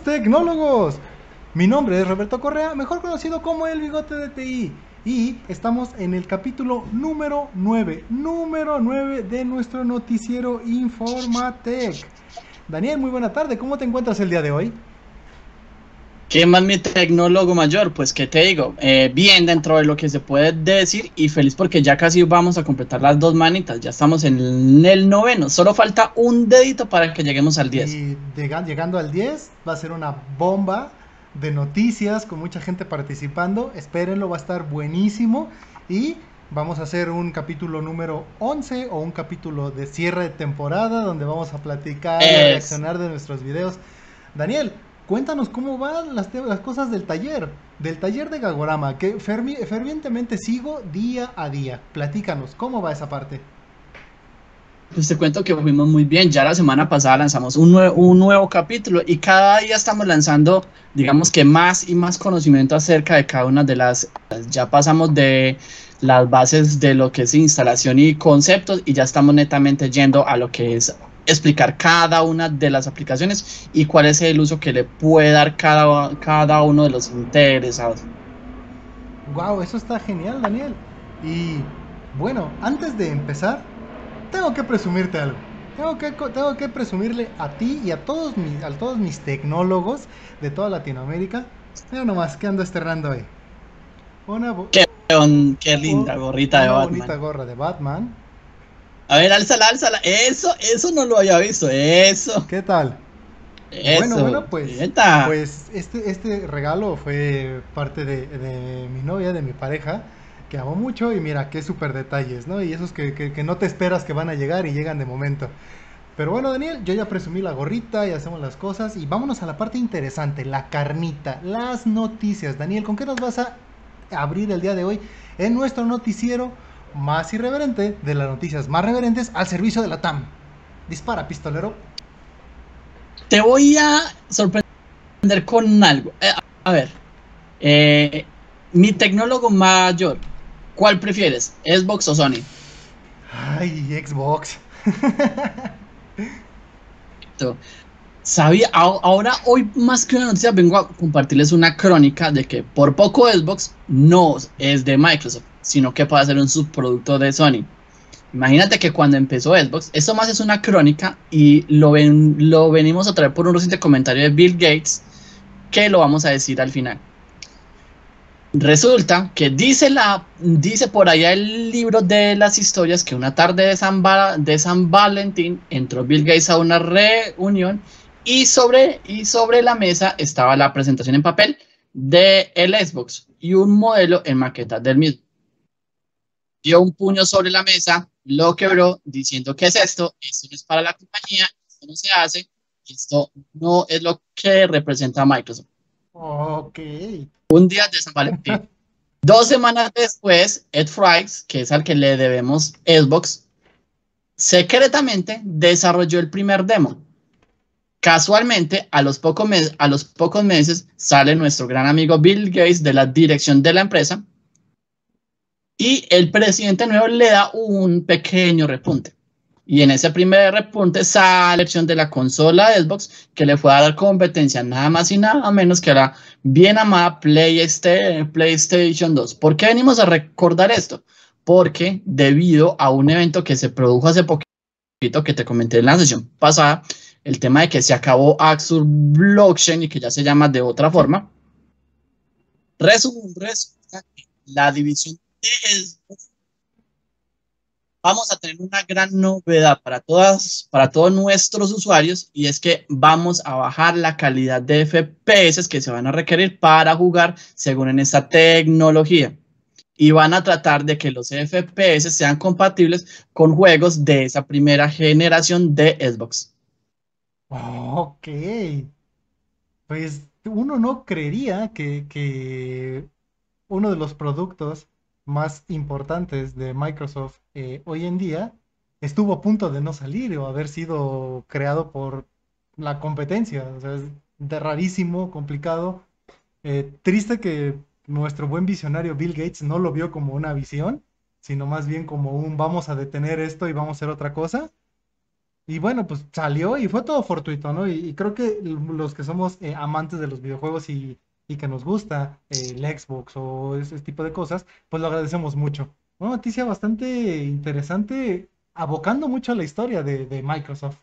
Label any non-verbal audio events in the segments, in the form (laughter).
tecnólogos. Mi nombre es Roberto Correa, mejor conocido como el bigote de TI. Y estamos en el capítulo número 9, número 9 de nuestro noticiero Informatec. Daniel, muy buena tarde, ¿cómo te encuentras el día de hoy? ¿Qué más mi tecnólogo mayor? Pues, ¿qué te digo? Eh, bien dentro de lo que se puede decir y feliz porque ya casi vamos a completar las dos manitas. Ya estamos en el noveno. Solo falta un dedito para que lleguemos al 10. Y eh, llegando al 10 va a ser una bomba de noticias con mucha gente participando. Espérenlo, va a estar buenísimo. Y vamos a hacer un capítulo número 11 o un capítulo de cierre de temporada donde vamos a platicar y reaccionar de nuestros videos. Daniel, cuéntanos cómo van las, cosas del taller, del taller de Gagorama, que fervientemente sigo día a día. Platícanos, ¿cómo va esa parte? Pues te cuento que fuimos muy bien. Ya la semana pasada lanzamos un, nuevo capítulo y cada día estamos lanzando, digamos que más y más conocimiento acerca de cada una de las. Ya pasamos de las bases de lo que es instalación y conceptos y ya estamos netamente yendo a lo que es explicar cada una de las aplicaciones y cuál es el uso que le puede dar cada, cada uno de los interesados. Wow, eso está genial, Daniel. Y bueno, antes de empezar, tengo que presumirte algo. Tengo que, tengo que presumirle a ti y a todos, mis, a todos mis tecnólogos de toda Latinoamérica. Mira nomás, ¿qué ando esterrando ahí? qué, linda gorrita de Batman. gorra de Batman. A ver, álzala, álzala. Eso, eso no lo había visto. Eso. ¿Qué tal? Bueno, bueno, pues, pues este, este regalo fue parte de, mi novia, de mi pareja, que amo mucho y mira, qué súper detalles, ¿no? Y esos que, que, que, no te esperas que van a llegar y llegan de momento. Pero bueno, Daniel, yo ya presumí la gorrita y hacemos las cosas y vámonos a la parte interesante, la carnita, las noticias. Daniel, ¿con qué nos vas a abrir el día de hoy en nuestro noticiero? más irreverente de las noticias más reverentes al servicio de la TAM. Dispara, pistolero. Te voy a sorprender con algo. Eh, a ver, eh, mi tecnólogo mayor, ¿cuál prefieres? ¿Xbox o Sony? Ay, Xbox. (laughs) Sabía, ahora hoy más que una noticia vengo a compartirles una crónica de que por poco Xbox no es de Microsoft, sino que puede ser un subproducto de Sony. Imagínate que cuando empezó Xbox, esto más es una crónica y lo, lo venimos a traer por un reciente comentario de Bill Gates que lo vamos a decir al final. Resulta que dice, la, dice por allá el libro de las historias que una tarde de de San Valentín entró Bill Gates a una reunión y sobre, y sobre la mesa estaba la presentación en papel del el Xbox y un modelo en maqueta del mismo. Dio un puño sobre la mesa, lo quebró diciendo, ¿qué es esto? Esto no es para la compañía, esto no se hace, esto no es lo que representa Microsoft. Ok. Un día de San Valentín. (laughs) Dos semanas después, Ed Fries, que es al que le debemos Xbox, secretamente desarrolló el primer demo Casualmente, a los, pocos meses sale nuestro gran amigo Bill Gates de la dirección de la empresa y el presidente nuevo le da un pequeño repunte. Y en ese primer repunte sale la opción de la consola Xbox que le fue a dar competencia nada más y nada menos que a la bien amada PlayStation 2. ¿Por qué venimos a recordar esto? Porque debido a un evento que se produjo hace poquito que te comenté en la sesión pasada, el tema de que se acabó Axur Blockchain y que ya se llama de otra forma, resulta la división de vamos a tener una gran novedad para todas, para todos nuestros usuarios y es que vamos a bajar la calidad de FPS que se van a requerir para jugar según en esta tecnología. Y van a tratar de que los FPS sean compatibles con juegos de esa primera generación de Xbox. Ok. Pues uno no creería que, uno de los productos más importantes de Microsoft eh, hoy en día estuvo a punto de no salir o haber sido creado por la competencia. O sea, es de rarísimo, complicado. Eh, triste que nuestro buen visionario Bill Gates no lo vio como una visión, sino más bien como un vamos a detener esto y vamos a hacer otra cosa. Y bueno, pues salió y fue todo fortuito, ¿no? Y, creo que los que somos eh, amantes de los videojuegos y, que nos gusta eh, el Xbox o ese tipo de cosas, pues lo agradecemos mucho. Una noticia bastante interesante, abocando mucho a la historia de, de Microsoft.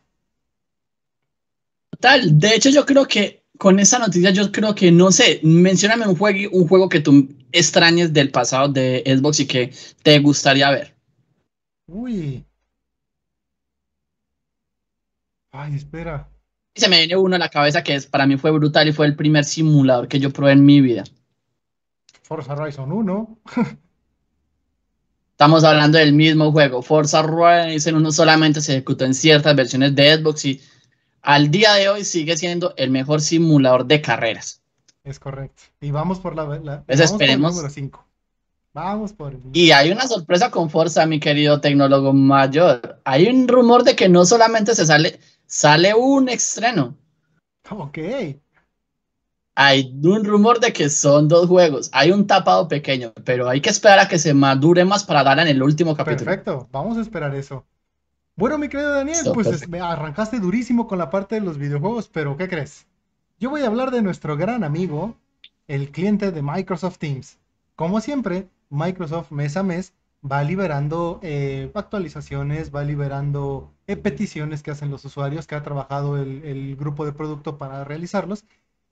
Total, de hecho yo creo que con esa noticia yo creo que, no sé, mencioname un juego, un juego que tú extrañes del pasado de Xbox y que te gustaría ver. Uy, Ay, espera. Y se me viene uno a la cabeza que es, para mí fue brutal y fue el primer simulador que yo probé en mi vida. Forza Horizon 1. (laughs) Estamos hablando del mismo juego. Forza Horizon 1 solamente se ejecutó en ciertas versiones de Xbox y al día de hoy sigue siendo el mejor simulador de carreras. Es correcto. Y vamos por la, verdad. vamos esperemos. Por 5. Vamos por Y hay una sorpresa con Forza, mi querido tecnólogo mayor. Hay un rumor de que no solamente se sale sale un estreno. Ok. Hay un rumor de que son dos juegos. Hay un tapado pequeño, pero hay que esperar a que se madure más para dar en el último capítulo. Perfecto, vamos a esperar eso. Bueno, mi querido Daniel, pues me este, arrancaste durísimo con la parte de los videojuegos, pero ¿qué crees? Yo voy a hablar de nuestro gran amigo, el cliente de Microsoft Teams. Como siempre, Microsoft mes a mes va liberando eh, actualizaciones, va liberando eh, peticiones que hacen los usuarios, que ha trabajado el, grupo de producto para realizarlos.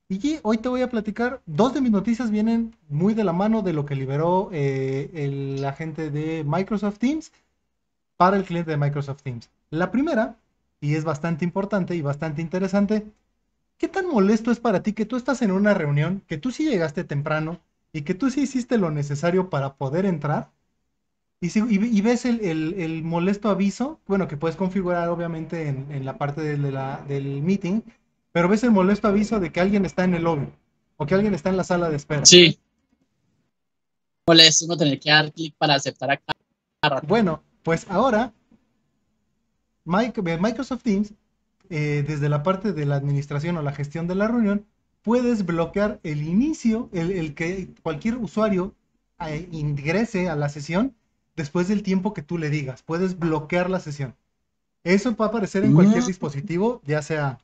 Y hoy te voy a platicar, dos de mis noticias vienen muy de la mano de lo que liberó eh, el agente de Microsoft Teams para el cliente de Microsoft Teams. La primera, y es bastante importante y bastante interesante, ¿qué tan molesto es para ti que tú estás en una reunión, que tú sí llegaste temprano y que tú sí hiciste lo necesario para poder entrar, y, ves el, molesto aviso, bueno, que puedes configurar obviamente en, la parte de del meeting, pero ves el molesto aviso de que alguien está en el lobby o que alguien está en la sala de espera. Sí. Molesto no tener que dar clic para aceptar acá. Bueno, pues ahora Microsoft Teams, eh, desde la parte de la administración o la gestión de la reunión, puedes bloquear el inicio, el, que cualquier usuario eh, ingrese a la sesión después del tiempo que tú le digas. Puedes bloquear la sesión. Eso va a aparecer en cualquier dispositivo, ya sea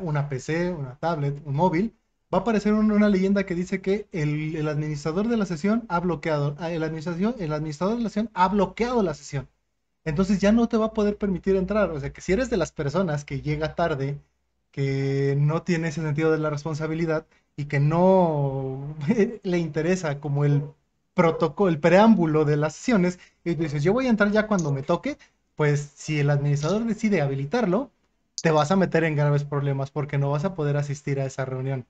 una PC, una tablet, un móvil. Va a aparecer una leyenda que dice que el, administrador de la sesión ha bloqueado, ah, administración, el administrador de la sesión ha bloqueado la sesión. Entonces ya no te va a poder permitir entrar. O sea que si eres de las personas que llega tarde, que no tiene ese sentido de la responsabilidad y que no (laughs) le interesa como el protocolo, el preámbulo de las sesiones, y dices, yo voy a entrar ya cuando me toque, pues si el administrador decide habilitarlo, te vas a meter en graves problemas porque no vas a poder asistir a esa reunión.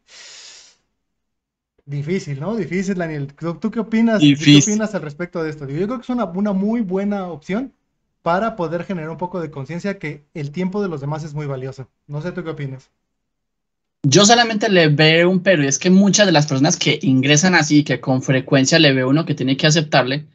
Difícil, ¿no? Difícil, Daniel. ¿Tú, qué opinas? ¿Qué opinas al respecto de esto? yo creo que es una muy buena opción para poder generar un poco de conciencia que el tiempo de los demás es muy valioso. No sé tú qué opinas. Yo solamente le veo un pero, y es que muchas de las personas que ingresan así, que con frecuencia le veo uno que tiene que aceptarle,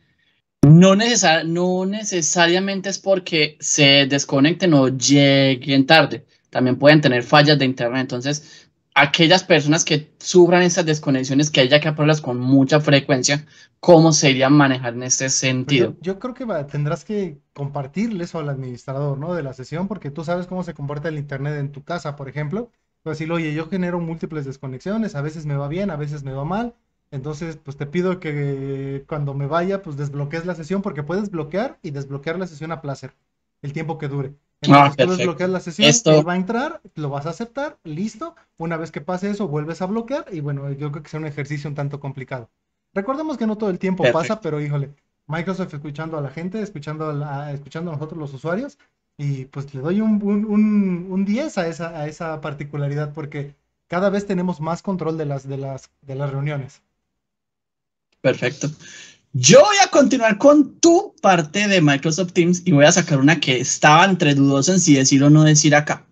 no, necesariamente es porque se desconecten o lleguen tarde, también pueden tener fallas de internet, entonces aquellas personas que sufran esas desconexiones que haya que aprobarlas con mucha frecuencia, ¿cómo sería manejar en este pues sentido? Yo, creo que tendrás que compartirles eso al administrador, ¿no? De la sesión, porque tú sabes cómo se comporta el internet en tu casa, por ejemplo, pues lo oye, yo genero múltiples desconexiones, a veces me va bien, a veces me va mal. Entonces, pues te pido que cuando me vaya, pues desbloquees la sesión, porque puedes bloquear y desbloquear la sesión a placer, el tiempo que dure. Ah, entonces, tú desbloqueas la sesión, él va a entrar, lo vas a aceptar, listo. Una vez que pase eso, vuelves a bloquear y bueno, yo creo que es un ejercicio un tanto complicado. Recordemos que no todo el tiempo pasa, pero híjole, Microsoft escuchando a la gente, escuchando escuchando a nosotros los usuarios, y pues le doy un, 10 a esa, a esa particularidad porque cada vez tenemos más control de las, de las, de las reuniones. Perfecto. Yo voy a continuar con tu parte de Microsoft Teams y voy a sacar una que estaba entre dudosa en si decir o no decir acá.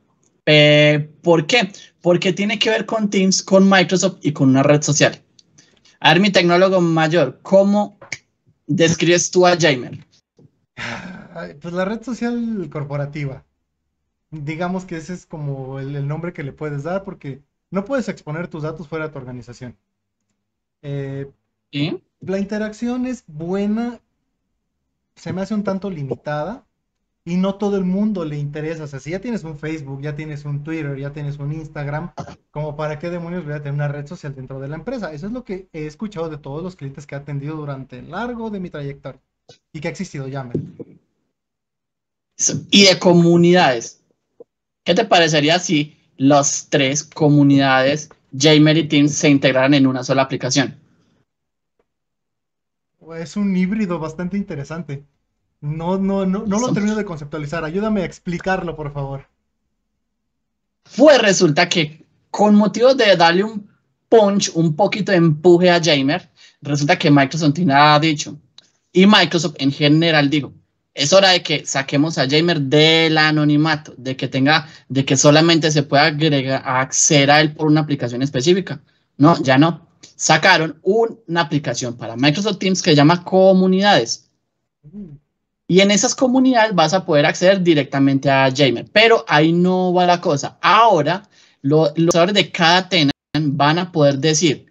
Eh, ¿Por qué? Porque tiene que ver con Teams, con Microsoft y con una red social. A ver, mi tecnólogo mayor, ¿cómo describes tú a Jamer? (laughs) Ah, pues la red social corporativa. Digamos que ese es como el, nombre que le puedes dar porque no puedes exponer tus datos fuera de tu organización. Eh, la interacción es buena, se me hace un tanto limitada y no todo el mundo le interesa. O sea, si ya tienes un Facebook, ya tienes un Twitter, ya tienes un Instagram, como para qué demonios voy a tener una red social dentro de la empresa. Eso es lo que he escuchado de todos los clientes que he atendido durante el largo de mi trayectoria y que ha existido ya. Me y de comunidades. ¿Qué te parecería si las tres comunidades Jamer y Teams se integraran en una sola aplicación? Es un híbrido bastante interesante. No, no, no, no lo termino de conceptualizar. Ayúdame a explicarlo, por favor. Pues resulta que con motivo de darle un punch, un poquito de empuje a Jamer, resulta que Microsoft tiene nada dicho, y Microsoft en general digo, es hora de que saquemos a Jamer del anonimato, de que tenga, de que solamente se pueda agregar, acceder a él por una aplicación específica. No, ya no. Sacaron una aplicación para Microsoft Teams que se llama Comunidades. Y en esas comunidades vas a poder acceder directamente a Jamer, pero ahí no va la cosa. Ahora, los usuarios de cada tenant van a poder decir,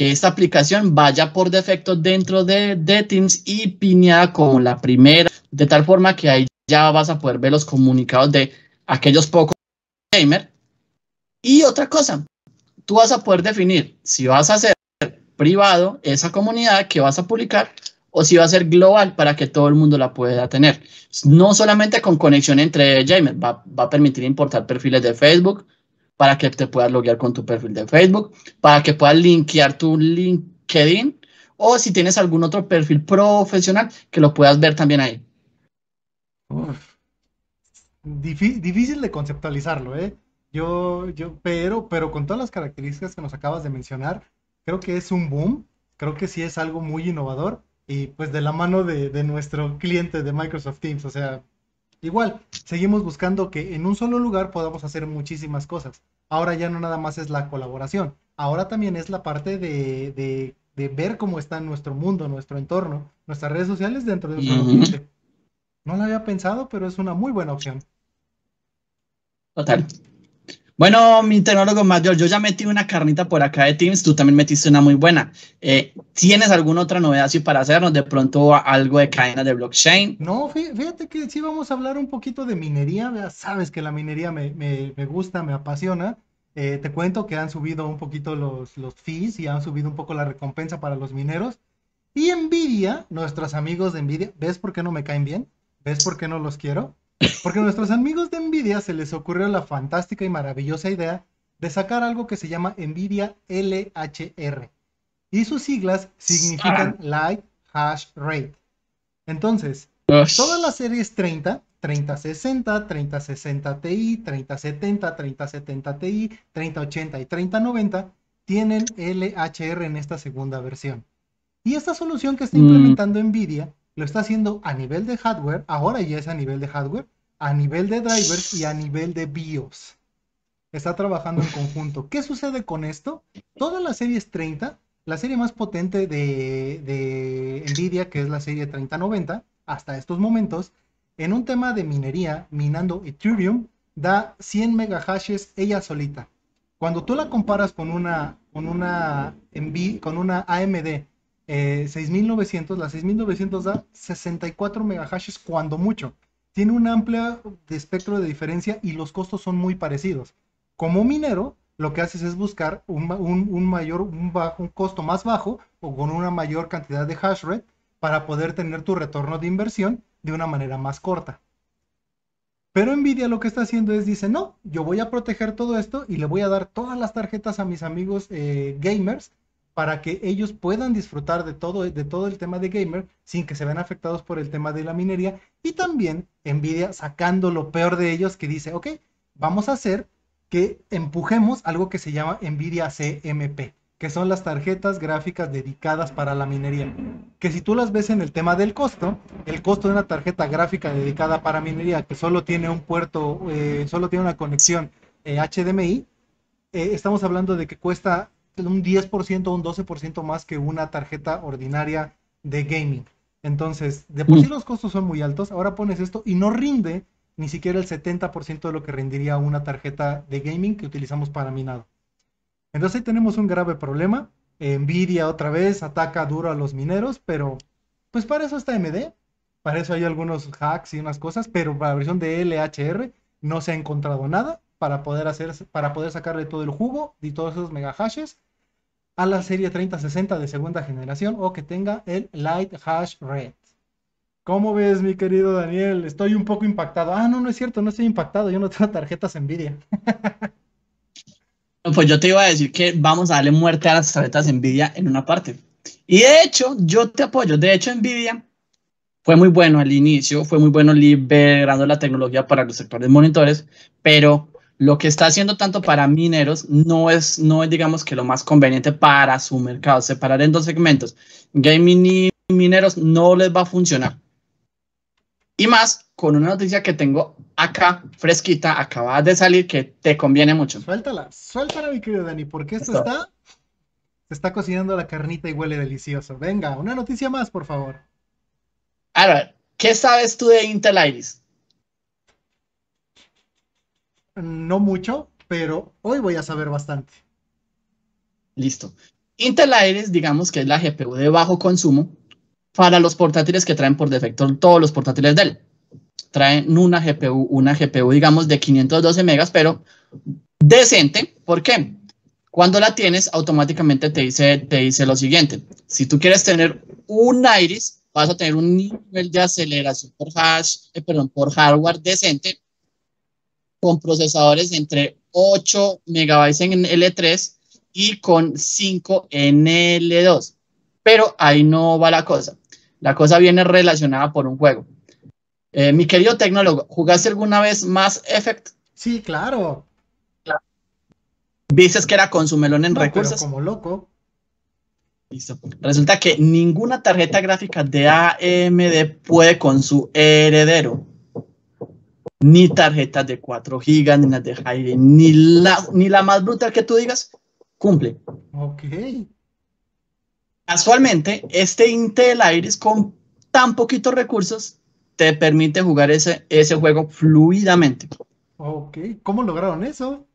que esta aplicación vaya por defecto dentro de, Teams y piñada con la primera, de tal forma que ahí ya vas a poder ver los comunicados de aquellos pocos gamer. Y otra cosa, tú vas a poder definir si vas a hacer privado esa comunidad que vas a publicar o si va a ser global para que todo el mundo la pueda tener. No solamente con conexión entre gamers, va, va a permitir importar perfiles de Facebook, para que te puedas loguear con tu perfil de Facebook, para que puedas linkear tu LinkedIn o si tienes algún otro perfil profesional que lo puedas ver también ahí. difícil de conceptualizarlo, ¿eh? Yo, yo, pero, pero con todas las características que nos acabas de mencionar, creo que es un boom, creo que sí es algo muy innovador y pues de la mano de nuestro cliente de Microsoft Teams, o sea, Igual, seguimos buscando que en un solo lugar podamos hacer muchísimas cosas. Ahora ya no nada más es la colaboración, ahora también es la parte de, ver cómo está nuestro mundo, nuestro entorno, nuestras redes sociales dentro de un solo No lo había pensado, pero es una muy buena opción. Total. Bueno, mi tecnólogo mayor, yo ya metí una carnita por acá de Teams, tú también metiste una muy buena. Eh, ¿Tienes alguna otra novedad así para hacernos de pronto algo de cadena de blockchain? No, fíjate que sí vamos a hablar un poquito de minería, ya sabes que la minería me, me, gusta, me apasiona. Eh, te cuento que han subido un poquito los, los fees y han subido un poco la recompensa para los mineros. Y Nvidia, nuestros amigos de Nvidia, ¿ves por qué no me caen bien? ¿Ves por qué no los quiero? Porque a nuestros amigos de Nvidia se les ocurrió la fantástica y maravillosa idea de sacar algo que se llama Nvidia LHR. Y sus siglas significan Light Hash Rate. Entonces, todas las series 30, 3060, 3060 Ti, 3070, 3070 Ti, 3080 y 3090 tienen LHR en esta segunda versión. Y esta solución que está mm. implementando Nvidia lo está haciendo a nivel de hardware, ahora ya es a nivel de hardware, a nivel de drivers y a nivel de BIOS. Está trabajando en conjunto. ¿Qué sucede con esto? Todas las series 30, la serie más potente de, Nvidia, que es la serie 3090, hasta estos momentos, en un tema de minería, minando Ethereum, da 100 megahashes ella solita. Cuando tú la comparas con una, con una, con una AMD 6900, eh, la 6900 da 64 megahashes cuando mucho. Tiene un amplio espectro de diferencia y los costos son muy parecidos. Como minero, lo que haces es buscar un, mayor, un, costo más bajo o con una mayor cantidad de hash rate para poder tener tu retorno de inversión de una manera más corta. Pero Nvidia lo que está haciendo es, dice, no, yo voy a proteger todo esto y le voy a dar todas las tarjetas a mis amigos eh, gamers para que ellos puedan disfrutar de todo, de todo el tema de gamer sin que se vean afectados por el tema de la minería. Y también Nvidia sacando lo peor de ellos que dice, ok, vamos a hacer que empujemos algo que se llama Nvidia CMP, que son las tarjetas gráficas dedicadas para la minería. Que si tú las ves en el tema del costo, el costo de una tarjeta gráfica dedicada para minería que solo tiene un puerto, eh, solo tiene una conexión HDMI, eh, eh, estamos hablando de que cuesta un 10% un 12% más que una tarjeta ordinaria de gaming. Entonces, de por sí mm. los costos son muy altos, ahora pones esto y no rinde ni siquiera el 70% de lo que rendiría una tarjeta de gaming que utilizamos para minado. Entonces ahí tenemos un grave problema. Nvidia otra vez ataca duro a los mineros, pero pues para eso está MD para eso hay algunos hacks y unas cosas, pero para la versión de LHR no se ha encontrado nada para poder hacer, para poder sacarle todo el jugo y todos esos mega hashes a la serie 3060 de segunda generación o que tenga el Light Hash Red. ¿Cómo ves, mi querido Daniel? Estoy un poco impactado. Ah, no, no es cierto, no estoy impactado. Yo no tengo tarjetas Nvidia. (laughs) pues yo te iba a decir que vamos a darle muerte a las tarjetas Nvidia en una parte. Y de hecho, yo te apoyo. De hecho, Nvidia fue muy bueno al inicio, fue muy bueno liberando la tecnología para los sectores monitores, pero lo que está haciendo tanto para mineros no es, no es, digamos que lo más conveniente para su mercado. Separar en dos segmentos, gaming y mineros, no les va a funcionar. Y más con una noticia que tengo acá, fresquita, acabas de salir, que te conviene mucho. Suéltala, suéltala, mi querido Dani, porque esto está, se está cocinando la carnita y huele delicioso. Venga, una noticia más, por favor. A ver, ¿qué sabes tú de Intel Iris? no mucho, pero hoy voy a saber bastante. Listo. Intel Aires, digamos que es la GPU de bajo consumo para los portátiles que traen por defecto todos los portátiles de él. Traen una GPU, una GPU, digamos, de 512 megas, pero decente. ¿Por qué? Cuando la tienes, automáticamente te dice, te dice lo siguiente. Si tú quieres tener un Iris, vas a tener un nivel de aceleración por eh, perdón, por hardware decente con procesadores entre 8 megabytes en L3 y con 5 en L2. Pero ahí no va la cosa. La cosa viene relacionada por un juego. Eh, mi querido tecnólogo, ¿jugaste alguna vez más Effect? Sí, claro. ¿Viste que era con su melón en recursos. como loco. Resulta que ninguna tarjeta gráfica de AMD puede con su heredero ni tarjetas de 4 gigas, ni las de Jair, ni la, ni la más brutal que tú digas, cumple. Ok. Casualmente, este Intel Iris con tan poquitos recursos te permite jugar ese, ese juego fluidamente. Ok, ¿cómo lograron eso?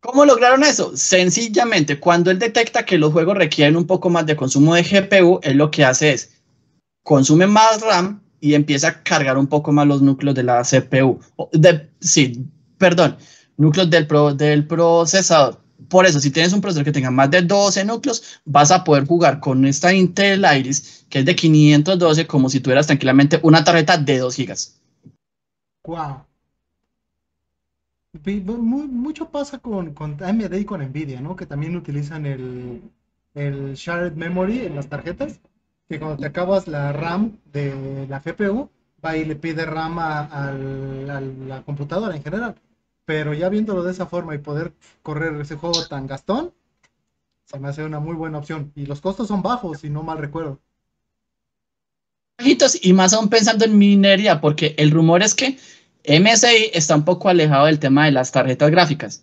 ¿Cómo lograron eso? Sencillamente, cuando él detecta que los juegos requieren un poco más de consumo de GPU, él lo que hace es consume más RAM, y empieza a cargar un poco más los núcleos de la CPU. De, sí, perdón, núcleos del, del procesador. Por eso, si tienes un procesador que tenga más de 12 núcleos, vas a poder jugar con esta Intel Iris, que es de 512, como si tuvieras tranquilamente una tarjeta de 2 gigas Wow. mucho pasa con, con, AMD y con Nvidia, ¿no? Que también utilizan el, el shared memory en las tarjetas que cuando te acabas la RAM de la GPU, va y le pide RAM a, la, computadora en general. Pero ya viéndolo de esa forma y poder correr ese juego tan gastón, se me hace una muy buena opción. Y los costos son bajos, si no mal recuerdo. y más aún pensando en minería, porque el rumor es que MSI está un poco alejado del tema de las tarjetas gráficas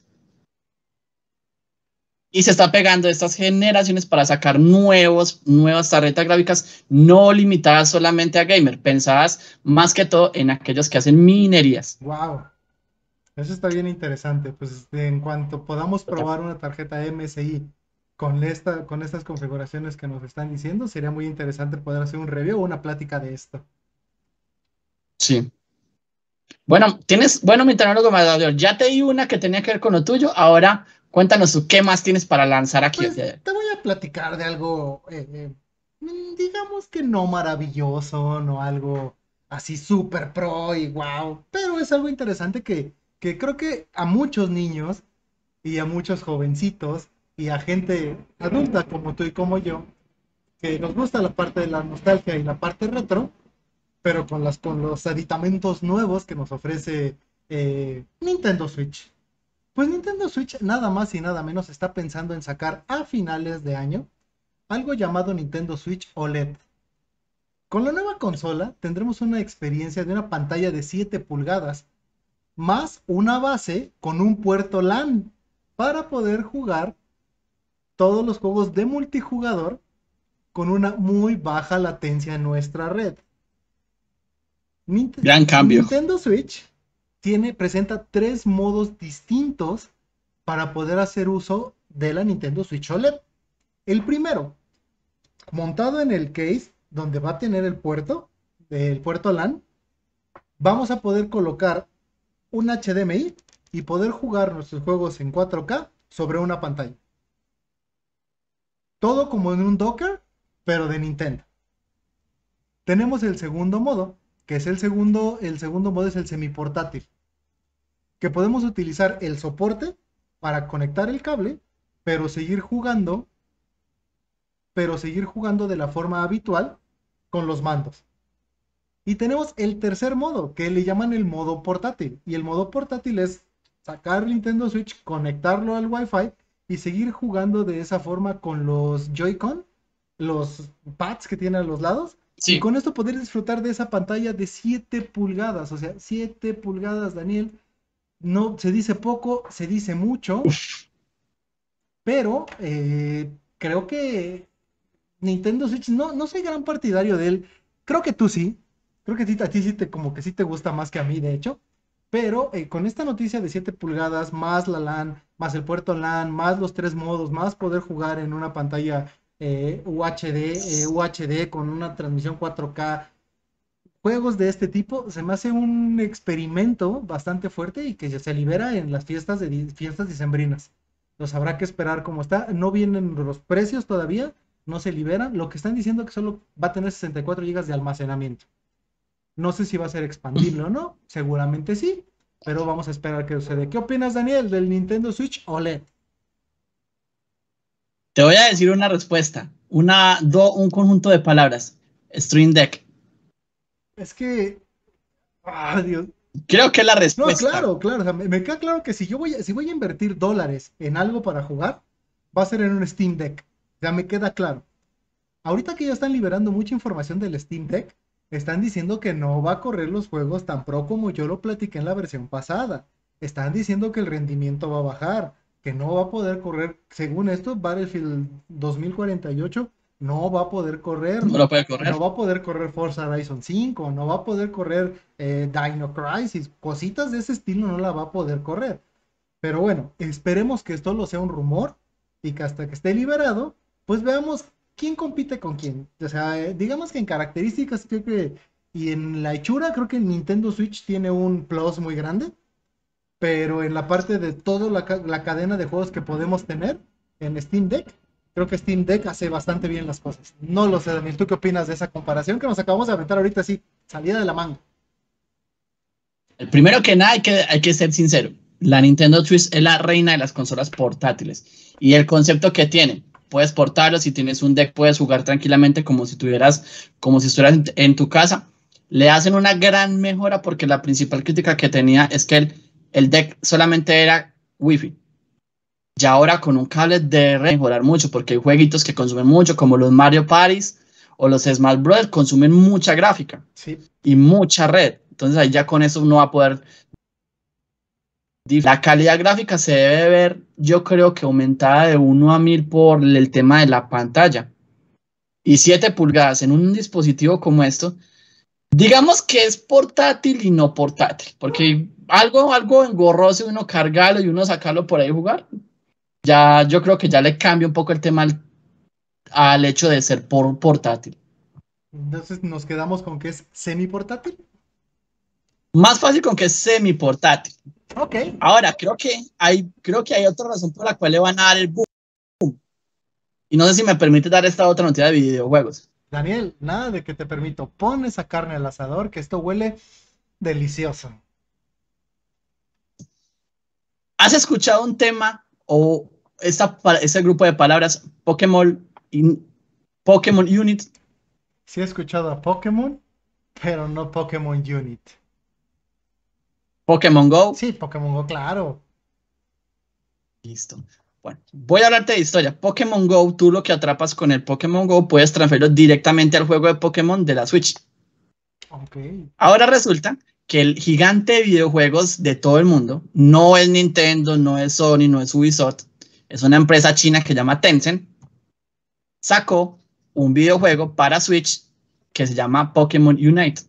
y se está pegando estas generaciones para sacar nuevos, nuevas tarjetas gráficas no limitadas solamente a gamer, pensadas más que todo en aquellos que hacen minerías. Wow. Eso está bien interesante. Pues en cuanto podamos probar una tarjeta MSI con, esta, con estas configuraciones que nos están diciendo, sería muy interesante poder hacer un review o una plática de esto. Sí. Bueno, tienes, bueno, mi tenor ya te di una que tenía que ver con lo tuyo, ahora Cuéntanos qué más tienes para lanzar aquí. Pues, te voy a platicar de algo, eh, eh, mm, digamos que no maravilloso, no algo así súper pro y wow, pero es algo interesante que, creo que a muchos niños y a muchos jovencitos y a gente adulta como tú y como yo, que nos gusta la parte de la nostalgia y la parte retro, pero con, las, con los aditamentos nuevos que nos ofrece eh, Nintendo Switch. Pues Nintendo Switch nada más y nada menos está pensando en sacar a finales de año algo llamado Nintendo Switch OLED. Con la nueva consola tendremos una experiencia de una pantalla de 7 pulgadas, más una base con un puerto LAN para poder jugar todos los juegos de multijugador con una muy baja latencia en nuestra red. Gran cambio. Nintendo Switch presenta tres modos distintos para poder hacer uso de la Nintendo Switch OLED. El primero, montado en el case donde va a tener el puerto, el puerto LAN, vamos a poder colocar un HDMI y poder jugar nuestros juegos en 4K sobre una pantalla. Todo como en un Docker, pero de Nintendo. Tenemos el segundo modo, que es el segundo, el segundo modo es el semiportátil que podemos utilizar el soporte para conectar el cable, pero seguir jugando, pero seguir jugando de la forma habitual con los mandos. Y tenemos el tercer modo, que le llaman el modo portátil. Y el modo portátil es sacar Nintendo Switch, conectarlo al Wi-Fi y seguir jugando de esa forma con los Joy-Con, los pads que tiene a los lados. Y con esto poder disfrutar de esa pantalla de 7 pulgadas. O sea, 7 pulgadas, Daniel no se dice poco, se dice mucho, pero eh, creo que Nintendo Switch no, no soy gran partidario de él. Creo que tú sí, creo que a ti sí te como que sí te gusta más que a mí, de hecho. Pero eh, con esta noticia de 7 pulgadas, más la LAN, más el puerto LAN, más los tres modos, más poder jugar en una pantalla eh, UHD, UHD con una transmisión 4K, juegos de este tipo se me hace un experimento bastante fuerte y que ya se libera en las fiestas de fiestas dicembrinas. Los habrá que esperar como está. No vienen los precios todavía, no se liberan. Lo que están diciendo es que solo va a tener 64 GB de almacenamiento. No sé si va a ser expandible o no, seguramente sí, pero vamos a esperar que sucede. ¿Qué opinas, Daniel, del Nintendo Switch OLED? Te voy a decir una respuesta, una, un conjunto de palabras. Stream Deck. Es que. Ah, Dios. Creo que la respuesta. No, claro, claro. me, queda claro que si yo voy, si voy a invertir dólares en algo para jugar, va a ser en un Steam Deck. Ya me queda claro. Ahorita que ya están liberando mucha información del Steam Deck, están diciendo que no va a correr los juegos tan pro como yo lo platiqué en la versión pasada. Están diciendo que el rendimiento va a bajar, que no va a poder correr, según esto, Battlefield 2048 no va a poder correr. No, va a poder correr Forza Horizon 5, no va a poder correr eh, Dino Crisis, cositas de ese estilo no la va a poder correr. Pero bueno, esperemos que esto lo sea un rumor y que hasta que esté liberado, pues veamos quién compite con quién. O sea, eh, digamos que en características creo que, y en la hechura creo que el Nintendo Switch tiene un plus muy grande, pero en la parte de toda la cadena de juegos que podemos tener en Steam Deck, creo que Steam Deck hace bastante bien las cosas. No lo sé, Daniel, ¿tú qué opinas de esa comparación que nos acabamos de aventar ahorita así, salida de la manga? El primero que nada hay que, hay que ser sincero. La Nintendo Switch es la reina de las consolas portátiles y el concepto que tiene, puedes portarlo, si tienes un deck puedes jugar tranquilamente como si tuvieras como si estuvieras en, tu casa. Le hacen una gran mejora porque la principal crítica que tenía es que el, el deck solamente era Wi-Fi, ya ahora con un cable debe mejorar mucho porque hay jueguitos que consumen mucho, como los Mario Paris o los Smart Brothers, consumen mucha gráfica y mucha red. Entonces ahí ya con eso uno va a poder... La calidad gráfica se debe ver, yo creo que aumentada de 1 a 1000 por el tema de la pantalla. Y 7 pulgadas en un dispositivo como esto, digamos que es portátil y no portátil, porque algo, algo engorroso uno cargarlo y uno sacarlo por ahí jugar, ya yo creo que ya le cambia un poco el tema al, hecho de ser portátil. Entonces nos quedamos con que es semi-portátil. Más fácil con que es semi-portátil. Ok. Ahora, creo que, hay, creo que hay otra razón por la cual le van a dar el boom. Y no sé si me permite dar esta otra noticia de videojuegos. Daniel, nada de que te permito. Pon esa carne al asador, que esto huele delicioso. ¿Has escuchado un tema o esta, ese grupo de palabras, Pokémon, Pokémon Unit. Sí he escuchado a Pokémon, pero no Pokémon Unit. Pokémon Go. Sí, Pokémon Go, claro. Listo. Bueno, voy a hablarte de historia. Pokémon Go, tú lo que atrapas con el Pokémon Go puedes transferirlo directamente al juego de Pokémon de la Switch. Okay. Ahora resulta que el gigante de videojuegos de todo el mundo, no es Nintendo, no es Sony, no es Ubisoft, es una empresa china que se llama Tencent, sacó un videojuego para Switch que se llama Pokémon Unite.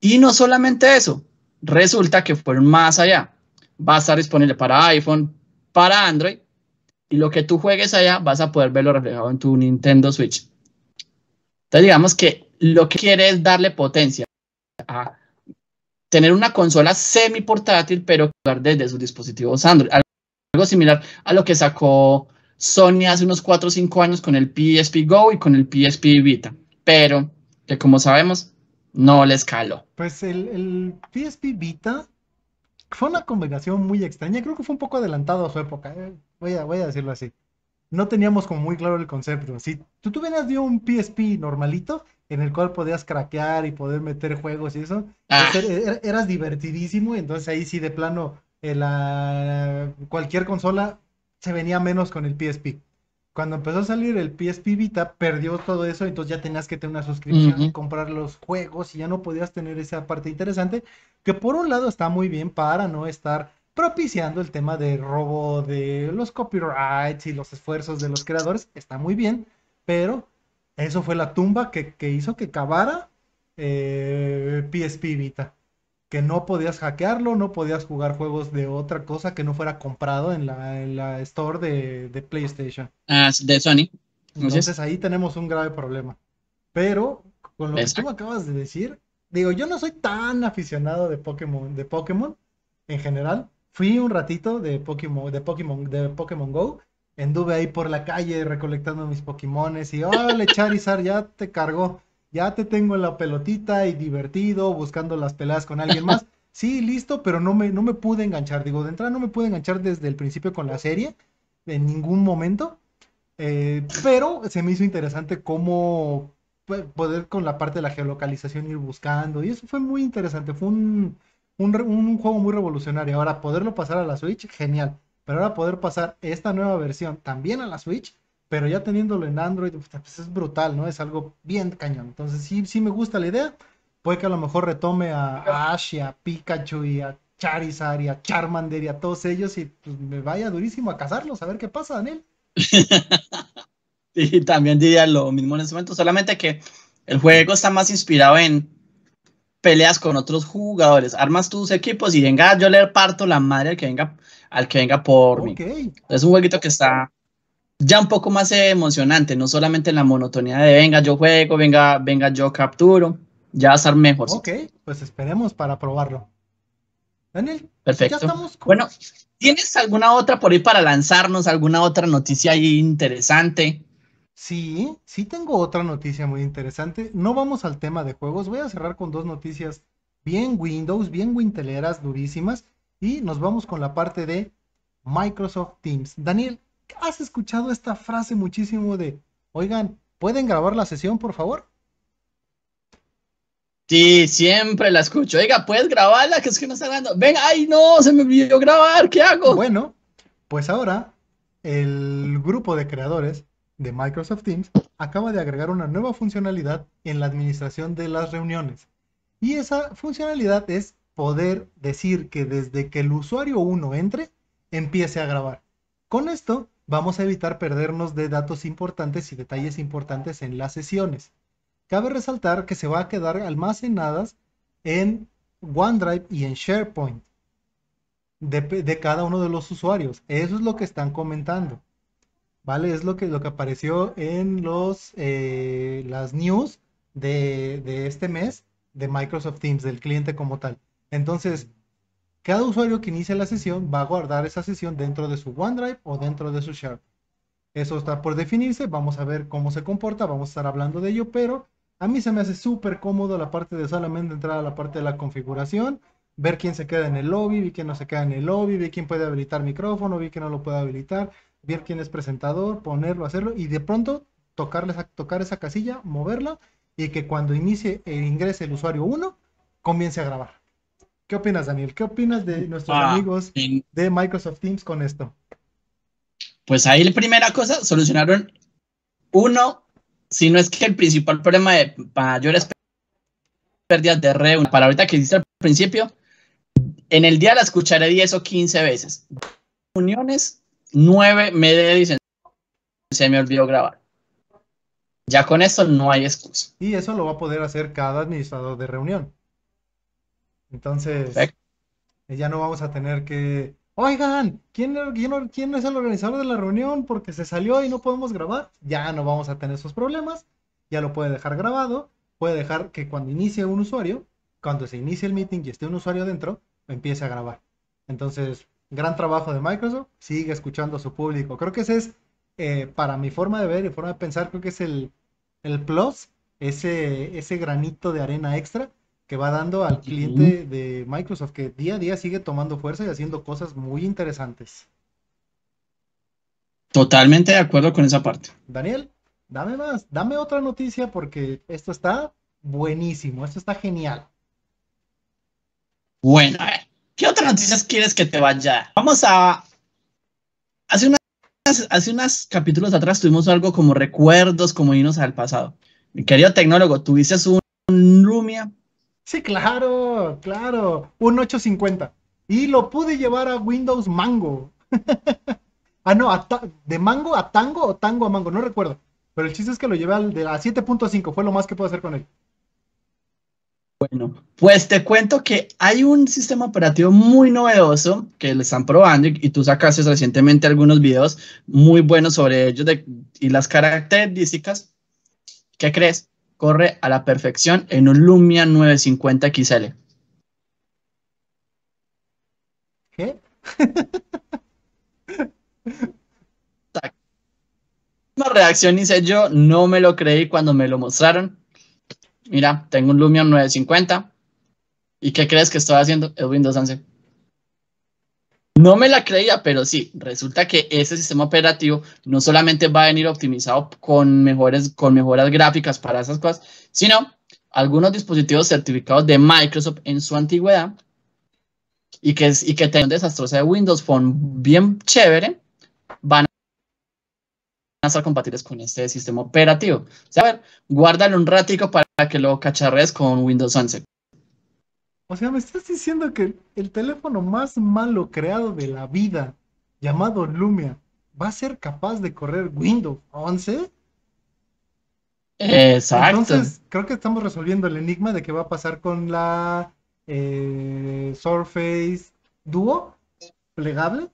Y no solamente eso, resulta que fueron más allá. Va a estar disponible para iPhone, para Android, y lo que tú juegues allá vas a poder verlo reflejado en tu Nintendo Switch. Entonces digamos que lo que quiere es darle potencia a tener una consola semi portátil, pero jugar desde sus dispositivos Android algo similar a lo que sacó Sony hace unos 4 o 5 años con el PSP Go y con el PSP Vita, pero que como sabemos no le escaló. Pues el, PSP Vita fue una combinación muy extraña, creo que fue un poco adelantado a su época, eh. voy, a, decirlo así. No teníamos como muy claro el concepto. Si tú tuvieras un PSP normalito, en el cual podías craquear y poder meter juegos y eso, ah. pues, er, er, eras divertidísimo, entonces ahí sí de plano eh, la, cualquier consola se venía menos con el PSP. Cuando empezó a salir el PSP Vita, perdió todo eso, entonces ya tenías que tener una suscripción, Y comprar los juegos y ya no podías tener esa parte interesante, que por un lado está muy bien para no estar propiciando el tema de robo de los copyrights y los esfuerzos de los creadores, está muy bien, pero eso fue la tumba que, hizo que acabara PSP eh, Vita que no podías hackearlo, no podías jugar juegos de otra cosa que no fuera comprado en la, store de, PlayStation. Ah, de Sony. Entonces, ahí tenemos un grave problema. Pero con lo que tú acabas de decir, digo, yo no soy tan aficionado de Pokémon, de Pokémon en general. Fui un ratito de Pokémon, de Pokémon, de Pokémon Go. Anduve ahí por la calle recolectando mis Pokémones y, le Charizard, ya te cargó ya te tengo en la pelotita y divertido, buscando las peladas con alguien más. (laughs) Sí, listo, pero no me, no me pude enganchar. Digo, de entrada no me pude enganchar desde el principio con la serie, en ningún momento. Eh, pero se me hizo interesante cómo poder con la parte de la geolocalización ir buscando. Y eso fue muy interesante. Fue un juego muy revolucionario. Ahora, poderlo pasar a la Switch, genial. Pero ahora poder pasar esta nueva versión también a la Switch, pero ya teniéndolo en Android, pues es brutal, ¿no? Es algo bien cañón. Entonces, sí, sí me gusta la idea. Puede que a lo mejor retome a, Ash y a Pikachu y a Charizard y a Charmander y a todos ellos y pues, me vaya durísimo a casarlos a ver qué pasa, Daniel. Y (laughs) también diría lo mismo en ese momento, solamente que el juego está más inspirado en peleas con otros jugadores, armas tus equipos y venga, yo le parto la madre al que venga, al que venga por mí. Es un jueguito que está ya un poco más emocionante, no solamente la monotonía de venga yo juego, venga, venga yo capturo, ya va a estar mejor. Ok, pues esperemos para probarlo. Daniel, perfecto. Ya estamos Bueno, ¿tienes alguna otra por ahí para lanzarnos? ¿Alguna otra noticia ahí interesante? Sí, sí tengo otra noticia muy interesante. No vamos al tema de juegos, voy a cerrar con dos noticias bien Windows, bien Winteleras, durísimas, y nos vamos con la parte de Microsoft Teams. Daniel, ¿Has escuchado esta frase muchísimo de, oigan, ¿pueden grabar la sesión, por favor? Sí, siempre la escucho. Oiga, ¿puedes grabarla? Que es que no está grabando. Venga, ay, no, se me olvidó grabar, ¿qué hago? Bueno, pues ahora el grupo de creadores de Microsoft Teams acaba de agregar una nueva funcionalidad en la administración de las reuniones. Y esa funcionalidad es poder decir que desde que el usuario 1 entre, empiece a grabar. Con esto, vamos a evitar perdernos de datos importantes y detalles importantes en las sesiones. Cabe resaltar que se va a quedar almacenadas en OneDrive y en SharePoint de, cada uno de los usuarios. Eso es lo que están comentando. ¿Vale? Es lo que, lo que apareció en los, eh, las news de, de este mes de Microsoft Teams, del cliente como tal. Entonces, cada usuario que inicia la sesión va a guardar esa sesión dentro de su OneDrive o dentro de su Share. Eso está por definirse, vamos a ver cómo se comporta, vamos a estar hablando de ello, pero a mí se me hace súper cómodo la parte de solamente entrar a la parte de la configuración, ver quién se queda en el lobby, vi quién no se queda en el lobby, vi quién puede habilitar micrófono, vi quién no lo puede habilitar, ver quién es presentador, ponerlo, hacerlo y de pronto tocar esa casilla, moverla y que cuando inicie e ingrese el usuario 1, comience a grabar. ¿Qué opinas, Daniel? ¿Qué opinas de nuestros ah, amigos de Microsoft Teams con esto? Pues ahí la primera cosa, solucionaron uno, si no es que el principal problema de mayores pérdidas de reunión, para ahorita que hiciste al principio, en el día la escucharé 10 o 15 veces. Uniones, 9 me dicen, se me olvidó grabar. Ya con esto no hay excusa. Y eso lo va a poder hacer cada administrador de reunión. Entonces, eh, ya no vamos a tener que, oigan, ¿quién, es el organizador de la reunión? Porque se salió y no podemos grabar. Ya no vamos a tener esos problemas. Ya lo puede dejar grabado. Puede dejar que cuando inicie un usuario, cuando se inicie el meeting y esté un usuario dentro, empiece a grabar. Entonces, gran trabajo de Microsoft. Sigue escuchando a su público. Creo que ese es, eh, para mi forma de ver y forma de pensar, creo que es el, el plus, ese, ese granito de arena extra que va dando al cliente de Microsoft, que día a día sigue tomando fuerza y haciendo cosas muy interesantes. Totalmente de acuerdo con esa parte. Daniel, dame más, dame otra noticia porque esto está buenísimo, esto está genial. Bueno, ¿qué otras noticias quieres que te vaya? Vamos a... Hace hace unos capítulos atrás tuvimos algo como recuerdos, como irnos al pasado. Mi querido tecnólogo, tuviste un Lumia Sí, claro, claro. Un 850. Y lo pude llevar a Windows Mango. (laughs) ah, no, de Mango a Tango o Tango a Mango, no recuerdo. Pero el chiste es que lo llevé al de a 7.5, fue lo más que pude hacer con él. Bueno, pues te cuento que hay un sistema operativo muy novedoso que le están probando y, tú sacaste recientemente algunos videos muy buenos sobre ellos y las características. ¿Qué crees? corre a la perfección en un Lumia 950 XL. ¿Qué? La reacción hice yo, no me lo creí cuando me lo mostraron. Mira, tengo un Lumia 950. ¿Y qué crees que estoy haciendo? El Windows 11. No me la creía, pero sí, resulta que ese sistema operativo no solamente va a venir optimizado con, mejores, con mejoras gráficas para esas cosas, sino algunos dispositivos certificados de Microsoft en su antigüedad y que, es, y que tengan desastrosa de Windows Phone bien chévere, van a estar compatibles con este sistema operativo. O sea, a ver, guárdalo un ratico para que lo cacharres con Windows 11. O sea, me estás diciendo que el teléfono más malo creado de la vida, llamado Lumia, va a ser capaz de correr Windows 11? Exacto. Entonces, creo que estamos resolviendo el enigma de qué va a pasar con la eh, Surface Duo plegable.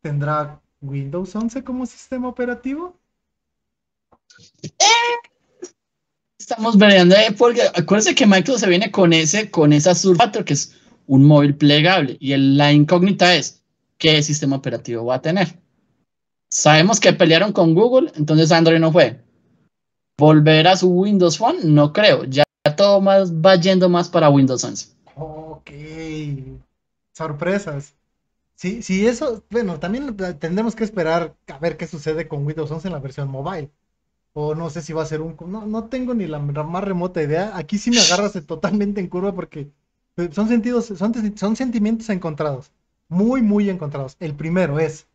¿Tendrá Windows 11 como sistema operativo? Eh, estamos peleando porque acuérdense que Microsoft se viene con ese, con esa Surface 4, que es un móvil plegable, y la incógnita es qué sistema operativo va a tener. Sabemos que pelearon con Google, entonces Android no fue. Volver a su Windows Phone, no creo. Ya todo más va yendo más para Windows 11. Ok. Sorpresas. Sí, sí, eso, bueno, también tendremos que esperar a ver qué sucede con Windows 11 en la versión mobile o no sé si va a ser un... No, tengo ni la más remota idea. Aquí sí me agarras totalmente en curva porque eh, son sentidos, son, son sentimientos encontrados, muy, muy encontrados. El primero es,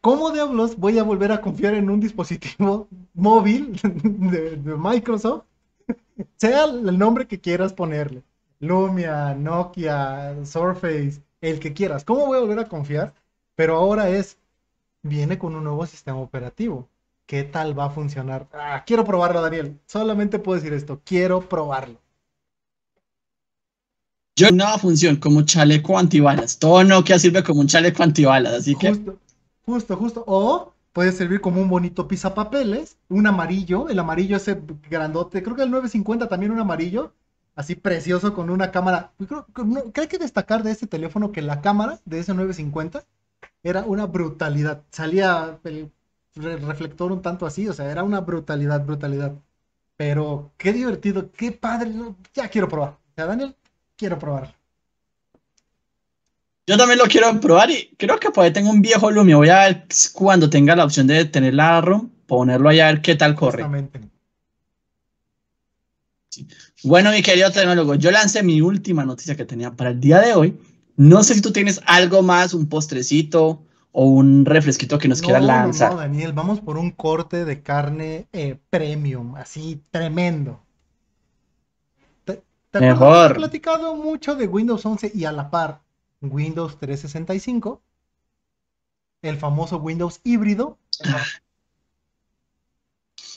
¿cómo diablos voy a volver a confiar en un dispositivo (laughs) móvil (laughs) de, de Microsoft? (laughs) sea el nombre que quieras ponerle, Lumia, Nokia, Surface, el que quieras. ¿Cómo voy a volver a confiar? Pero ahora es, viene con un nuevo sistema operativo. ¿Qué tal va a funcionar? Ah, quiero probarlo, Daniel. Solamente puedo decir esto, quiero probarlo. Yo no funciono como chaleco antibalas. Todo no Nokia sirve como un chaleco antibalas, así que. Justo, justo. O puede servir como un bonito papeles, un amarillo, el amarillo ese grandote, creo que el 950 también un amarillo, así precioso con una cámara. Pues creo, que creo que destacar de este teléfono que la cámara de ese 950 era una brutalidad. Salía el reflector un tanto así, o sea, era una brutalidad, brutalidad. Pero qué divertido, qué padre, ya quiero probar. O sea, Daniel, quiero probar Yo también lo quiero probar y creo que puede tengo un viejo Lumio, Voy a ver cuando tenga la opción de tener la ROM, ponerlo allá a ver qué tal corre. Bueno, mi querido tecnólogo, yo lancé mi última noticia que tenía para el día de hoy. No sé si tú tienes algo más, un postrecito, o un refresquito que nos quiera lanzar. vamos por un corte de carne eh, premium, así tremendo. Mejor. platicado mucho de Windows 11 y a la par Windows 365, el famoso Windows híbrido.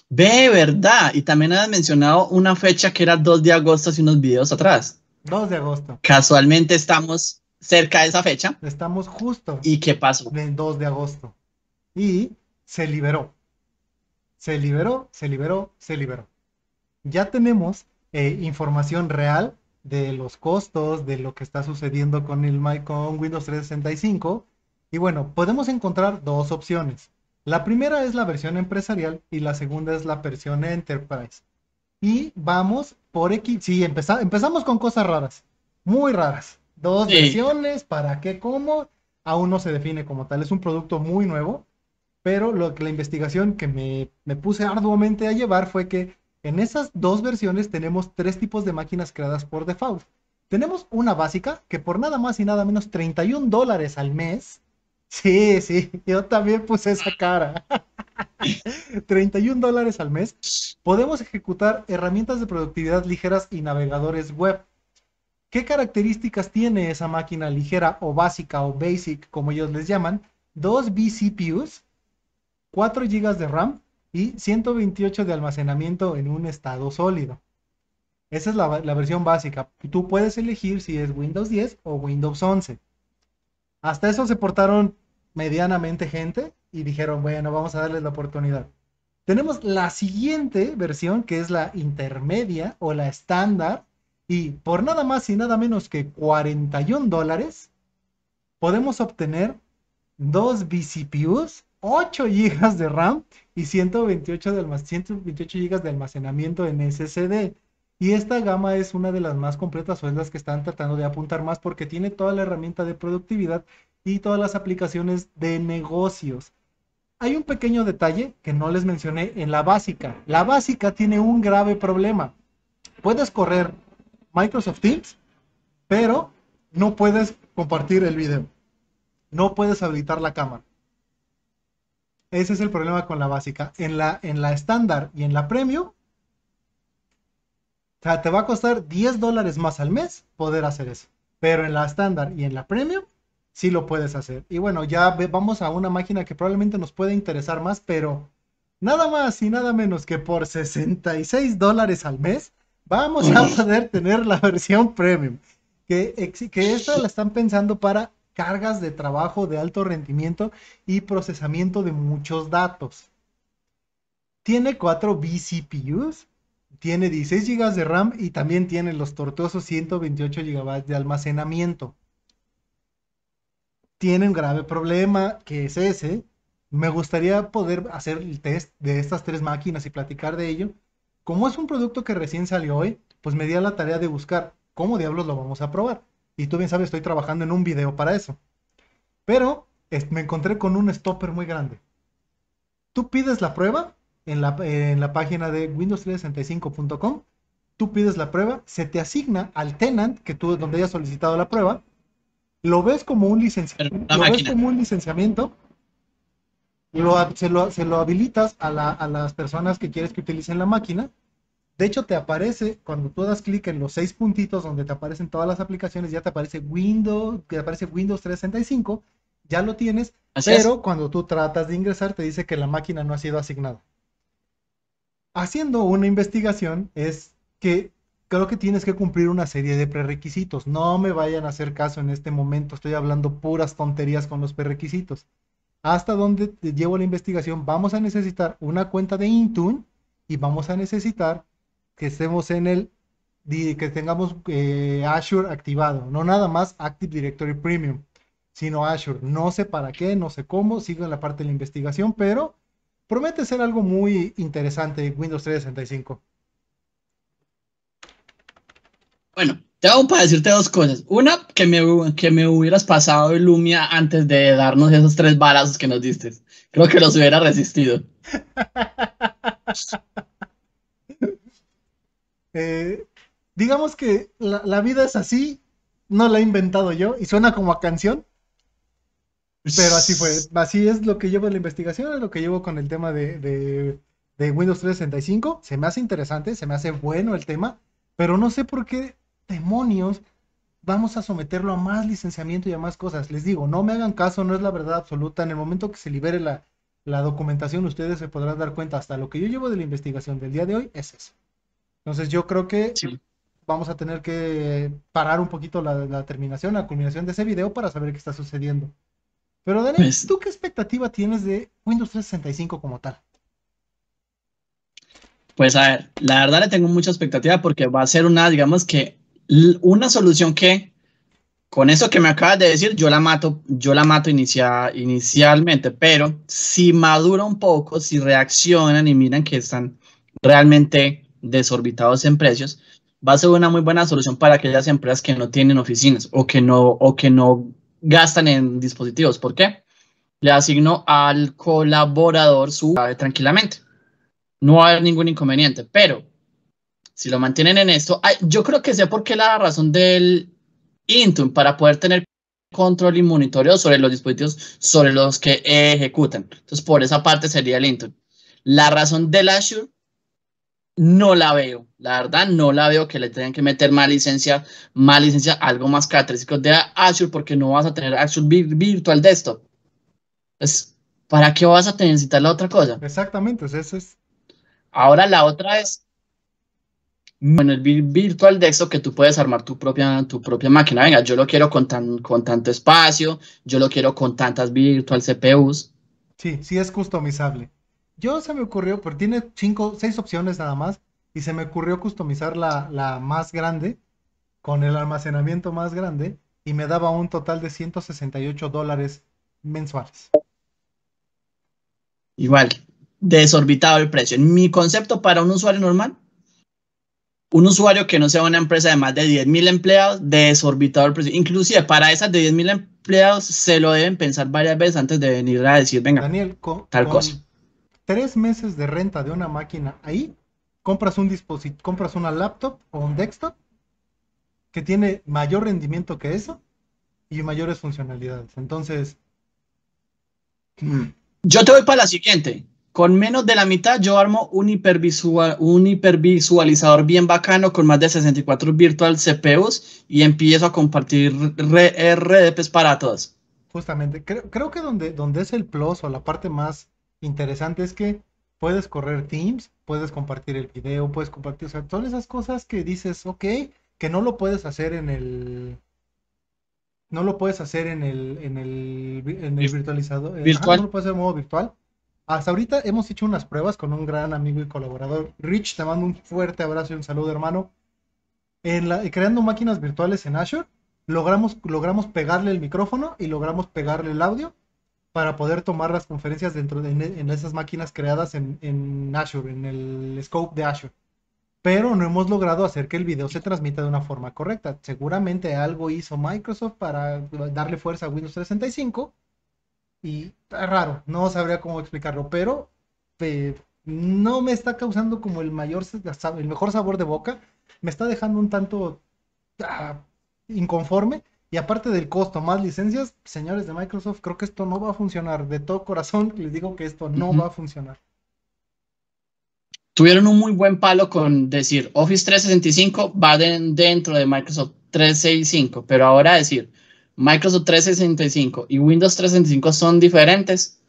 De verdad. Y también has mencionado una fecha que era 2 de agosto hace unos videos atrás. 2 de agosto. Casualmente estamos cerca de esa fecha. Estamos justo. ¿Y qué pasó? El 2 de agosto. Y se liberó. Se liberó, se liberó, se liberó. Ya tenemos eh, información real de los costos, de lo que está sucediendo con, el, con Windows 365. Y bueno, podemos encontrar dos opciones. La primera es la versión empresarial y la segunda es la versión enterprise. Y vamos por X. Sí, empezamos con cosas raras, muy raras. Dos versiones, para qué, cómo, aún no se define como tal. Es un producto muy nuevo, pero lo que la investigación que me, me puse arduamente a llevar fue que en esas dos versiones tenemos tres tipos de máquinas creadas por default. Tenemos una básica que por nada más y nada menos 31 dólares al mes. Sí, sí, yo también puse esa cara. 31 (laughs) dólares al mes. Podemos ejecutar herramientas de productividad ligeras y navegadores web. ¿Qué características tiene esa máquina ligera o básica o basic, como ellos les llaman? Dos vCPUs, 4 GB de RAM y 128 de almacenamiento en un estado sólido. Esa es la, versión básica. tú puedes elegir si es Windows 10 o Windows 11. Hasta eso se portaron medianamente gente y dijeron, bueno, vamos a darles la oportunidad. Tenemos la siguiente versión, que es la intermedia o la estándar, y por nada más y nada menos que 41 dólares, podemos obtener dos vCPUs, 8 GB de RAM y 128, 128 GB de almacenamiento en SSD. Y esta gama es una de las más completas o es las que están tratando de apuntar más porque tiene toda la herramienta de productividad y todas las aplicaciones de negocios. Hay un pequeño detalle que no les mencioné en la básica. La básica tiene un grave problema. Puedes correr Microsoft Teams, pero no puedes compartir el video. No puedes habilitar la cámara. Ese es el problema con la básica. En la, en la estándar y en la premium, o sea, te va a costar 10 dólares más al mes poder hacer eso. Pero en la estándar y en la premium, sí lo puedes hacer. Y bueno, ya vamos a una máquina que probablemente nos puede interesar más, pero nada más y nada menos que por 66 dólares al mes vamos a poder tener la (laughs) versión premium, que, que esta la están pensando para cargas de trabajo de alto rendimiento y procesamiento de muchos datos. Tiene 4 vCPUs, tiene 16 GB de RAM y también tiene los tortuosos 128 GB de almacenamiento. Tiene un grave problema que es ese. Me gustaría poder hacer el test de estas tres máquinas y platicar de ello, como es un producto que recién salió hoy, pues me di a la tarea de buscar cómo diablos lo vamos a probar. Y tú bien sabes, estoy trabajando en un video para eso. Pero me encontré con un stopper muy grande. Tú pides la prueba en la, página de windows365.com. Tú pides la prueba, se te asigna al tenant que tú donde hayas solicitado la prueba. Lo ves como un licenciamiento. Lo ves como un licenciamiento. se, lo, habilitas a las personas que quieres que utilicen la máquina de hecho, te aparece, cuando tú das clic en los seis puntitos donde te aparecen todas las aplicaciones, ya te aparece Windows, te aparece Windows 365, ya lo tienes, pero cuando tú tratas de ingresar, te dice que la máquina no ha sido asignada. Haciendo una investigación es que creo que tienes que cumplir una serie de prerequisitos. No me vayan a hacer caso en este momento, estoy hablando puras tonterías con los prerequisitos. Hasta donde te llevo la investigación, vamos a necesitar una cuenta de Intune y vamos a necesitar que estemos en el que tengamos eh, Azure activado, no nada más Active Directory Premium, sino Azure. No sé para qué, no sé cómo, sigo en la parte de la investigación, pero promete ser algo muy interesante Windows 365. Bueno, te tengo para decirte dos cosas. Una, que me, que me hubieras pasado el Lumia antes de darnos esos tres balazos que nos diste. Creo que los hubiera resistido. (laughs) Eh, digamos que la, vida es así, no la he inventado yo y suena como a canción, pero así fue, así es lo que llevo en la investigación, es lo que llevo con el tema de, Windows 365. Se me hace interesante, se me hace bueno el tema, pero no sé por qué demonios vamos a someterlo a más licenciamiento y a más cosas. Les digo, no me hagan caso, no es la verdad absoluta. En el momento que se libere la documentación, ustedes se podrán dar cuenta. Hasta lo que yo llevo de la investigación del día de hoy es eso. Entonces yo creo que vamos a tener que parar un poquito la, terminación, la culminación de ese video para saber qué está sucediendo. Pero Dani, pues ¿tú qué expectativa tienes de Windows 365 como tal? Pues a ver, la verdad le tengo mucha expectativa porque va a ser una, digamos que, una solución que con eso que me acabas de decir, yo la mato, yo la mato inicialmente, pero si madura un poco, si reaccionan y miran que están realmente desorbitados en precios, va a ser una muy buena solución para aquellas empresas que no tienen oficinas o que no, o que no gastan en dispositivos. ¿Por qué? Le asigno al colaborador su tranquilamente. No va a haber ningún inconveniente, pero si lo mantienen en esto, yo creo que sea porque la razón del Intune para poder tener control y monitoreo sobre los dispositivos sobre los que ejecutan. Entonces, por esa parte sería el Intune. La razón del Azure no la veo, la verdad no la veo que le tengan que meter más licencia, más licencia, algo más característico de Azure porque no vas a tener Azure Virtual Desktop. es pues, ¿para qué vas a necesitar la otra cosa? Exactamente, eso es. Ahora la otra es, bueno, el Virtual Desktop que tú puedes armar tu propia, tu propia máquina. Venga, yo lo quiero con, con tanto espacio, yo lo quiero con tantas Virtual CPUs. Sí, sí es customizable. Yo se me ocurrió, pero tiene cinco, seis opciones nada más, y se me ocurrió customizar la, más grande con el almacenamiento más grande y me daba un total de 168 dólares mensuales. Igual, desorbitado el precio. Mi concepto para un usuario normal, un usuario que no sea una empresa de más de 10.000 empleados, desorbitado el precio. Inclusive para esas de 10.000 empleados se lo deben pensar varias veces antes de venir a decir, venga, tal cosa tres meses de renta de una máquina ahí, compras un dispositivo, compras una laptop o un desktop que tiene mayor rendimiento que eso y mayores funcionalidades. Entonces, mm. yo te voy para la siguiente. Con menos de la mitad yo armo un, hipervisual, un hipervisualizador bien bacano con más de 64 virtual CPUs y empiezo a compartir RDPs eh, para todos. Justamente, creo, que donde, donde es el plus o la parte más interesante es que puedes correr Teams, puedes compartir el video, puedes compartir, o sea, todas esas cosas que dices, ok, que no lo puedes hacer en el... No lo puedes hacer en el, en el, en eh, Virtual. no lo puedes hacer en modo virtual. Hasta ahorita hemos hecho unas pruebas con un gran amigo y colaborador. Rich, te mando un fuerte abrazo y un saludo, hermano. En la, creando máquinas virtuales en Azure, logramos, logramos pegarle el micrófono y logramos pegarle el audio para poder tomar las conferencias dentro de en, esas máquinas creadas en, en, Azure, en el scope de Azure. Pero no hemos logrado hacer que el video se transmita de una forma correcta. Seguramente algo hizo Microsoft para darle fuerza a Windows 65. y es raro, no sabría cómo explicarlo, pero eh, no me está causando como el mayor, el mejor sabor de boca. Me está dejando un tanto ah, inconforme y aparte del costo más licencias, señores de Microsoft, creo que esto no va a funcionar. De todo corazón (laughs) les digo que esto no va a funcionar. Tuvieron un muy buen palo con decir Office 365 va dentro de Microsoft 365, pero ahora decir Microsoft 365 y Windows 365 son diferentes.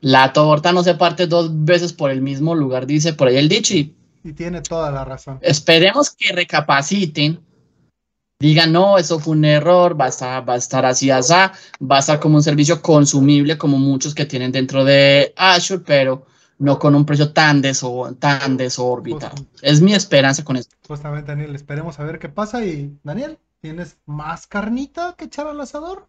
La torta no se parte dos veces por el mismo lugar, dice por ahí el dicho. y tiene toda la razón. Esperemos que recapaciten digan, no, eso fue un error, va a estar, así, va a estar como un servicio consumible, como muchos que tienen dentro de Azure, pero no con un precio tan, deso desorbitado. Es mi esperanza con esto. Justamente, Daniel, esperemos a ver qué pasa. Y, Daniel, ¿tienes más carnita que echar al asador?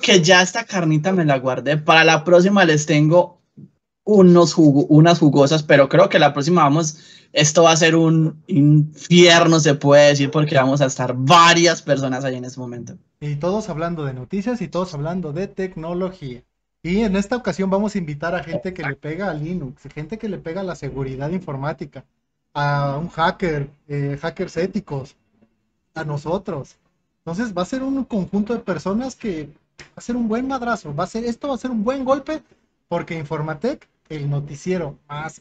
Que ya esta carnita me la guardé. Para la próxima les tengo unos unas jugosas, pero creo que la próxima vamos esto va a ser un infierno, se puede decir, porque vamos a estar varias personas ahí en este momento. Y todos hablando de noticias y todos hablando de tecnología. Y en esta ocasión vamos a invitar a gente que le pega a Linux, gente que le pega a la seguridad informática, a un hacker, eh, hackers éticos, a nosotros. Entonces va a ser un conjunto de personas que va a ser un buen madrazo, va a ser esto va a ser un buen golpe porque Informatec, el noticiero más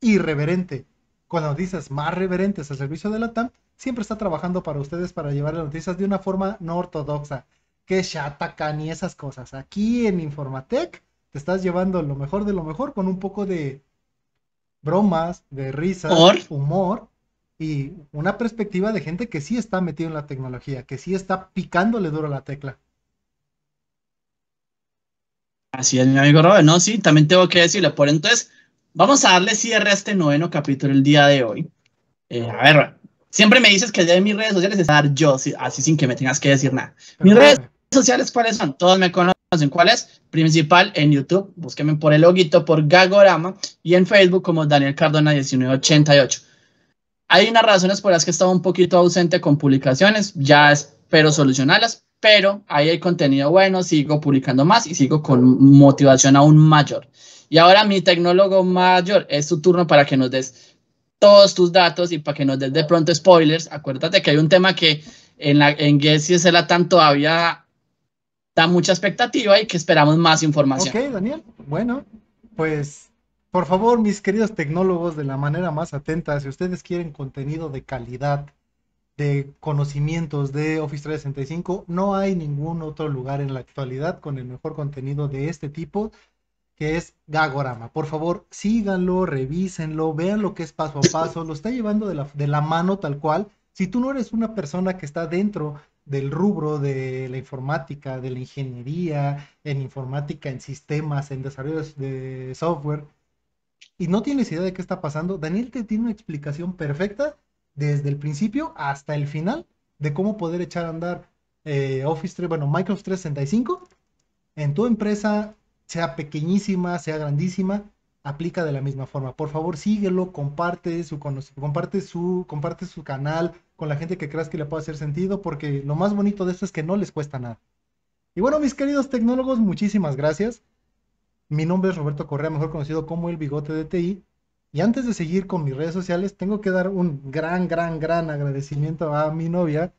irreverente, cuando dices más reverentes al servicio de la TAM, siempre está trabajando para ustedes para llevar las noticias de una forma no ortodoxa, que chatacan y esas cosas. Aquí en Informatec te estás llevando lo mejor de lo mejor con un poco de bromas, de risas, humor y una perspectiva de gente que sí está metido en la tecnología, que sí está picándole duro la tecla. Así es, mi amigo Robert, no, sí, también tengo que decirle, por entonces, vamos a darle cierre a este noveno capítulo el día de hoy. Eh, a ver, siempre me dices que de mis redes sociales es dar yo, así sin que me tengas que decir nada. Mis redes sociales, ¿cuáles son? Todos me conocen. ¿Cuál es? Principal en YouTube, búsquenme por el loguito, por Gagorama, y en Facebook como Daniel Cardona 1988. Hay unas razones por las que he estado un poquito ausente con publicaciones, ya espero solucionarlas, pero ahí hay contenido bueno, sigo publicando más y sigo con motivación aún mayor. Y ahora mi tecnólogo mayor, es su turno para que nos des todos tus datos y para que nos des de pronto spoilers. Acuérdate que hay un tema que en, la, en Guess la tanto todavía da mucha expectativa y que esperamos más información. Ok, Daniel. Bueno, pues por favor, mis queridos tecnólogos, de la manera más atenta, si ustedes quieren contenido de calidad, de conocimientos de Office 365, no hay ningún otro lugar en la actualidad con el mejor contenido de este tipo que es Gagorama. Por favor, síganlo, revísenlo, vean lo que es paso a paso, lo está llevando de la, mano tal cual. Si tú no eres una persona que está dentro del rubro de la informática, de la ingeniería, en informática, en sistemas, en desarrollos de software, y no tienes idea de qué está pasando, Daniel te tiene una explicación perfecta desde el principio hasta el final de cómo poder echar a andar eh, Office bueno, Microsoft 365 en tu empresa, sea pequeñísima, sea grandísima, aplica de la misma forma. Por favor, síguelo, comparte su, comparte su, comparte su canal con la gente que creas que le pueda hacer sentido, porque lo más bonito de esto es que no les cuesta nada. Y bueno, mis queridos tecnólogos, muchísimas gracias. Mi nombre es Roberto Correa, mejor conocido como el Bigote de TI. Y antes de seguir con mis redes sociales, tengo que dar un gran, gran, gran agradecimiento a mi novia.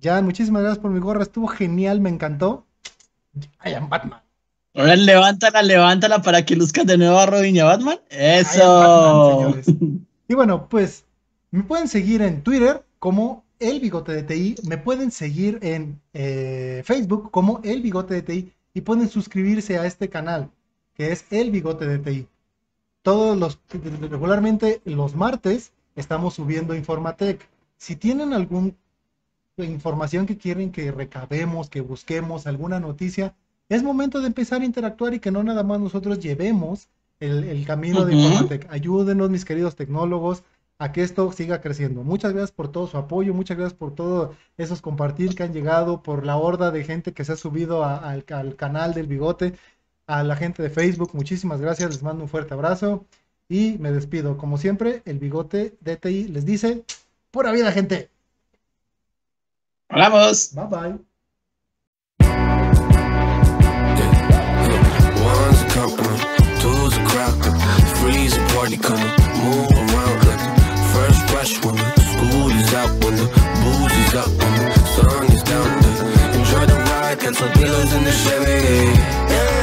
Jan, muchísimas gracias por mi gorra, estuvo genial, me encantó. I Batman. Ahora levántala, levántala para que luzca de nuevo a Robin y a Batman. Eso. (laughs) y bueno, pues me pueden seguir en Twitter como El Bigote de TI, me pueden seguir en eh, Facebook como El Bigote de TI y pueden suscribirse a este canal que es El Bigote de TI. Todos los, regularmente los martes estamos subiendo Informatec. Si tienen alguna información que quieren que recabemos, que busquemos, alguna noticia, es momento de empezar a interactuar y que no nada más nosotros llevemos el, camino de Informatec. Ayúdenos, mis queridos tecnólogos, a que esto siga creciendo. Muchas gracias por todo su apoyo, muchas gracias por todos esos compartir que han llegado, por la horda de gente que se ha subido al, canal del bigote, a la gente de Facebook, muchísimas gracias, les mando un fuerte abrazo y me despido. Como siempre, el bigote DTI les dice, pura vida gente. Hablamos. Bye bye. freeze a party coming, move around like first rush when the school is out, when the booze is up, when the sun is down. Enjoy the ride, cancel deals in the Chevy.